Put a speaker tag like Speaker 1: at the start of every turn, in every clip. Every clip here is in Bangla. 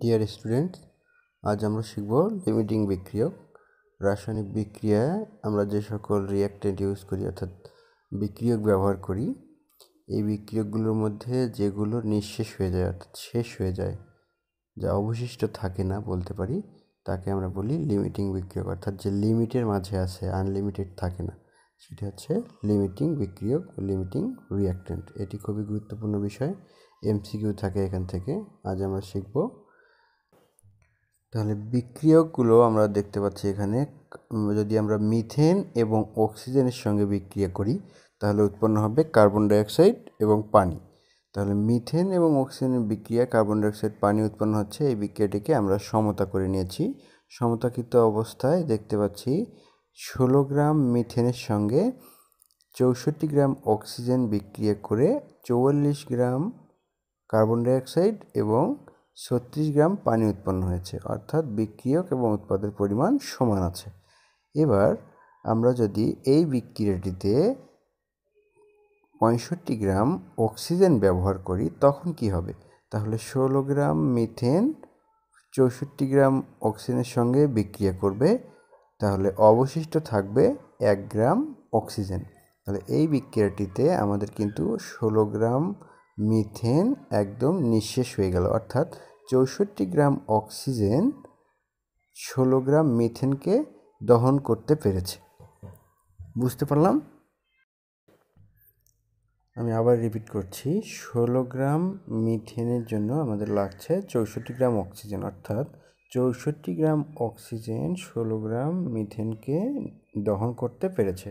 Speaker 1: ডিয়ার স্টুডেন্টস আজ আমরা শিখব লিমিটিং বিক্রিয়ক রাসায়নিক বিক্রিয়ায় আমরা যে সকল রিয়াক্টেন্ট ইউজ করি অর্থাৎ বিক্রিয়ক ব্যবহার করি এই বিক্রিয়কগুলোর মধ্যে যেগুলো নিঃশেষ হয়ে যায় অর্থাৎ শেষ হয়ে যায় যা অবশিষ্ট থাকে না বলতে পারি তাকে আমরা বলি লিমিটিং বিক্রিয়ক অর্থাৎ যে লিমিটের মাঝে আছে আনলিমিটেড থাকে না সেটি হচ্ছে লিমিটিং বিক্রিয়ক লিমিটিং রিয়াক্টেন্ট এটি খুবই গুরুত্বপূর্ণ বিষয় এমসিকিউ থাকে এখান থেকে আজ আমরা শিখবো তাহলে বিক্রিয়কগুলো আমরা দেখতে পাচ্ছি এখানে যদি আমরা মিথেন এবং অক্সিজেনের সঙ্গে বিক্রিয়া করি তাহলে উৎপন্ন হবে কার্বন ডাইঅক্সাইড এবং পানি তাহলে মিথেন এবং অক্সিজেনের বিক্রিয়া কার্বন ডাইঅক্সাইড পানি উৎপন্ন হচ্ছে এই বিক্রিয়াটিকে আমরা সমতা করে নিয়েছি সমতাকৃত অবস্থায় দেখতে পাচ্ছি ষোলো গ্রাম মিথেনের সঙ্গে চৌষট্টি গ্রাম অক্সিজেন বিক্রিয়া করে চৌয়াল্লিশ গ্রাম কার্বন ডাইঅক্সাইড এবং ছত্রিশ গ্রাম পানি উৎপন্ন হয়েছে অর্থাৎ বিক্রিয়ক এবং উৎপাদের পরিমাণ সমান আছে এবার আমরা যদি এই বিক্রিয়াটিতে পঁয়ষট্টি গ্রাম অক্সিজেন ব্যবহার করি তখন কি হবে তাহলে ষোলো গ্রাম মিথেন চৌষট্টি গ্রাম অক্সিজেনের সঙ্গে বিক্রিয়া করবে তাহলে অবশিষ্ট থাকবে এক গ্রাম অক্সিজেন তাহলে এই বিক্রিয়াটিতে আমাদের কিন্তু ষোলো গ্রাম মিথেন একদম নিঃশেষ হয়ে গেল অর্থাৎ চৌষট্টি গ্রাম অক্সিজেন ষোলো গ্রাম মিথেনকে দহন করতে পেরেছে বুঝতে পারলাম আমি আবার রিপিট করছি ষোলো গ্রাম মিথেনের জন্য আমাদের লাগছে চৌষট্টি গ্রাম অক্সিজেন অর্থাৎ চৌষট্টি গ্রাম অক্সিজেন ষোলো গ্রাম মিথেনকে দহন করতে পেরেছে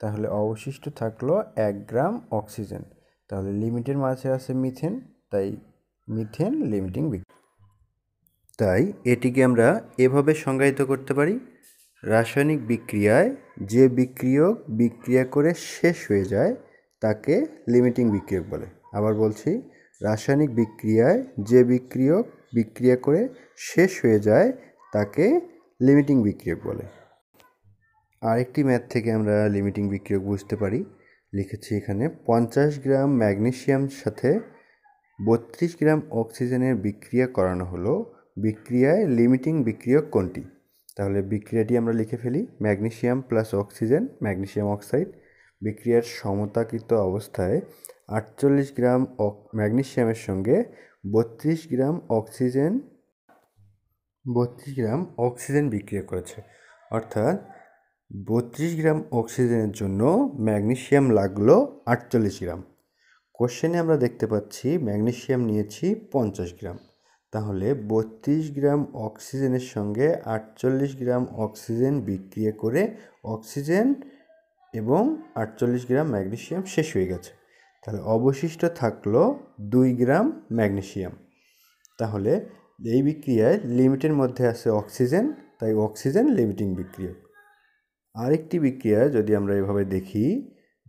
Speaker 1: তাহলে অবশিষ্ট থাকলো এক গ্রাম অক্সিজেন তাহলে লিমিটের মাঝে আছে মিথেন তাই মিথেন লিমিটিং তাই এটিকে আমরা এভাবে সংজ্ঞায়িত করতে পারি রাসায়নিক বিক্রিয়ায় যে বিক্রিয়ক বিক্রিয়া করে শেষ হয়ে যায় তাকে লিমিটিং বিক্রিয়ক বলে আবার বলছি রাসায়নিক বিক্রিয়ায় যে বিক্রিয়ক বিক্রিয়া করে শেষ হয়ে যায় তাকে লিমিটিং বিক্রিয়ক বলে আরেকটি ম্যাথ থেকে আমরা লিমিটিং বিক্রিয়ক বুঝতে পারি লিখেছি এখানে পঞ্চাশ গ্রাম ম্যাগনেশিয়াম সাথে বত্রিশ গ্রাম অক্সিজেনের বিক্রিয়া করানো হলো বিক্রিয়ায় লিমিটিং বিক্রিয়ক কোনটি তাহলে বিক্রিয়াটি আমরা লিখে ফেলি magnesium plus oxygen magnesium oxide বিক্রিয়ার সমতাকৃত অবস্থায় আটচল্লিশ গ্রাম ম্যাগনেশিয়ামের সঙ্গে বত্রিশ গ্রাম অক্সিজেন বত্রিশ গ্রাম অক্সিজেন বিক্রিয়া করেছে অর্থাৎ বত্রিশ গ্রাম অক্সিজেনের জন্য ম্যাগনেশিয়াম লাগলো আটচল্লিশ গ্রাম কোশ্চেনে আমরা দেখতে পাচ্ছি ম্যাগনেশিয়াম নিয়েছি পঞ্চাশ গ্রাম তাহলে বত্রিশ গ্রাম অক্সিজেনের সঙ্গে আটচল্লিশ গ্রাম অক্সিজেন বিক্রিয়া করে অক্সিজেন এবং আটচল্লিশ গ্রাম ম্যাগনেশিয়াম শেষ হয়ে গেছে তাহলে অবশিষ্ট থাকলো দুই গ্রাম ম্যাগনেশিয়াম তাহলে এই বিক্রিয়ায় লিমিটের মধ্যে আছে অক্সিজেন তাই অক্সিজেন লিমিটিং বিক্রিয়া আরেকটি বিক্রিয়া যদি আমরা এভাবে দেখি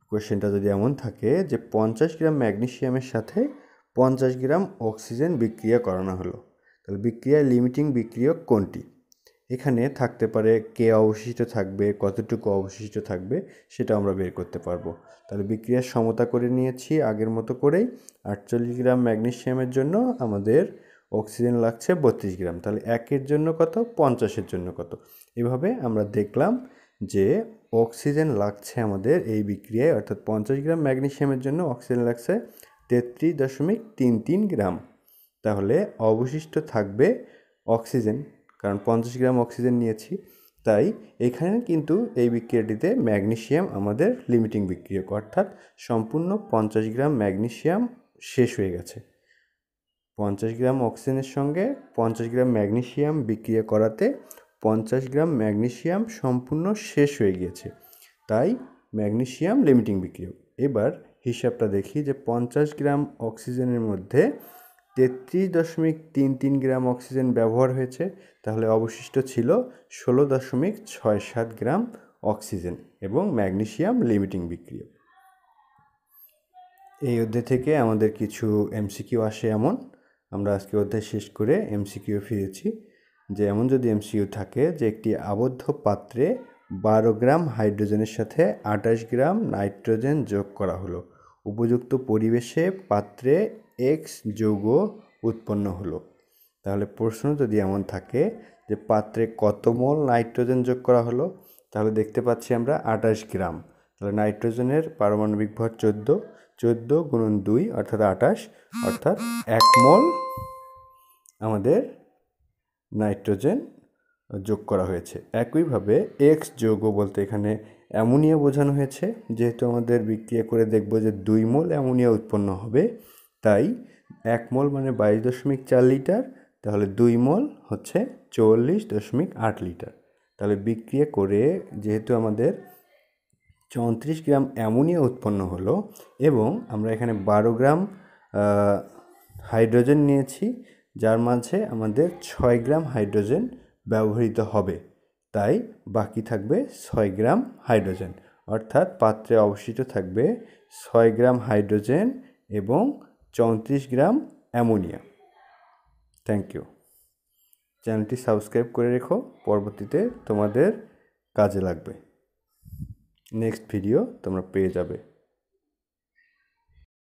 Speaker 1: কোয়েশ্চেনটা যদি এমন থাকে যে পঞ্চাশ গ্রাম ম্যাগনেশিয়ামের সাথে পঞ্চাশ গ্রাম অক্সিজেন বিক্রিয়া করানো হলো তাহলে বিক্রিয়ায় লিমিটিং বিক্রিয়ক কোনটি এখানে থাকতে পারে কে অবশিষ্ট থাকবে কতটুকু অবশিষ্ট থাকবে সেটা আমরা বের করতে পারবো তাহলে বিক্রিয়ার সমতা করে নিয়েছি আগের মতো করেই আটচল্লিশ গ্রাম ম্যাগনেশিয়ামের জন্য আমাদের অক্সিজেন লাগছে বত্রিশ গ্রাম তাহলে একের জন্য কত পঞ্চাশের জন্য কত এভাবে আমরা দেখলাম যে অক্সিজেন লাগছে আমাদের এই বিক্রিয়ায় অর্থাৎ পঞ্চাশ গ্রাম ম্যাগনেশিয়ামের জন্য অক্সিজেন লাগছে তেত্রিশ দশমিক তিন তিন গ্রাম তাহলে অবশিষ্ট থাকবে অক্সিজেন কারণ পঞ্চাশ গ্রাম অক্সিজেন নিয়েছি তাই এখানে কিন্তু এই বিক্রিয়াটিতে ম্যাগনেশিয়াম আমাদের লিমিটিং বিক্রিয়ক অর্থাৎ সম্পূর্ণ পঞ্চাশ গ্রাম ম্যাগনেশিয়াম শেষ হয়ে গেছে পঞ্চাশ গ্রাম অক্সিজেনের সঙ্গে পঞ্চাশ গ্রাম ম্যাগনেশিয়াম বিক্রিয়া করাতে পঞ্চাশ গ্রাম ম্যাগনেশিয়াম সম্পূর্ণ শেষ হয়ে গিয়েছে তাই ম্যাগনেশিয়াম লিমিটিং বিক্রিয়ক এবার হিসাবটা দেখি যে পঞ্চাশ গ্রাম অক্সিজেনের মধ্যে তেত্রিশ দশমিক তিন তিন গ্রাম অক্সিজেন ব্যবহার হয়েছে তাহলে অবশিষ্ট ছিল ষোলো দশমিক ছয় সাত গ্রাম অক্সিজেন এবং ম্যাগনেশিয়াম লিমিটিং বিক্রিয়ক এই অধ্যায় থেকে আমাদের কিছু এমসিকিউ আসে এমন আমরা আজকে অধ্যায় শেষ করে এমসিকিউ ফিরেছি যে এমন যদি এমসিইউ থাকে যে একটি আবদ্ধ পাত্রে বারো গ্রাম হাইড্রোজেনের সাথে আঠাশ গ্রাম নাইট্রোজেন যোগ করা হলো উপযুক্ত পরিবেশে পাত্রে এক্স যৌগ উৎপন্ন হলো তাহলে প্রশ্ন যদি এমন থাকে যে পাত্রে কত মোল নাইট্রোজেন যোগ করা হলো তাহলে দেখতে পাচ্ছি আমরা আঠাশ গ্রাম তাহলে নাইট্রোজেনের পারমাণবিক ভর চোদ্দ চোদ্দ গুণন দুই অর্থাৎ আঠাশ অর্থাৎ এক মোল আমাদের নাইট্রোজেন যোগ করা হয়েছে একইভাবে এক্স যৌগ বলতে এখানে অ্যামোনিয়া বোঝানো হয়েছে যেহেতু আমাদের বিক্রিয়া করে দেখব যে দুই মোল অ্যামোনিয়া উৎপন্ন হবে তাই এক মোল মানে বাইশ দশমিক চার লিটার তাহলে দুই মোল হচ্ছে চল্লিশ দশমিক আট লিটার তাহলে বিক্রিয়া করে যেহেতু আমাদের চৌত্রিশ গ্রাম অ্যামোনিয়া উৎপন্ন হলো এবং আমরা এখানে বারো গ্রাম হাইড্রোজেন নিয়েছি যার মাঝে আমাদের ছয় গ্রাম হাইড্রোজেন ব্যবহৃত হবে তাই বাকি থাকবে ছয় গ্রাম হাইড্রোজেন অর্থাৎ পাত্রে অবশিষ্ট থাকবে ছয় গ্রাম হাইড্রোজেন এবং চৌত্রিশ গ্রাম অ্যামোনিয়া থ্যাংক ইউ চ্যানেলটি সাবস্ক্রাইব করে রেখো পরবর্তীতে তোমাদের কাজে লাগবে নেক্সট ভিডিও তোমরা পেয়ে যাবে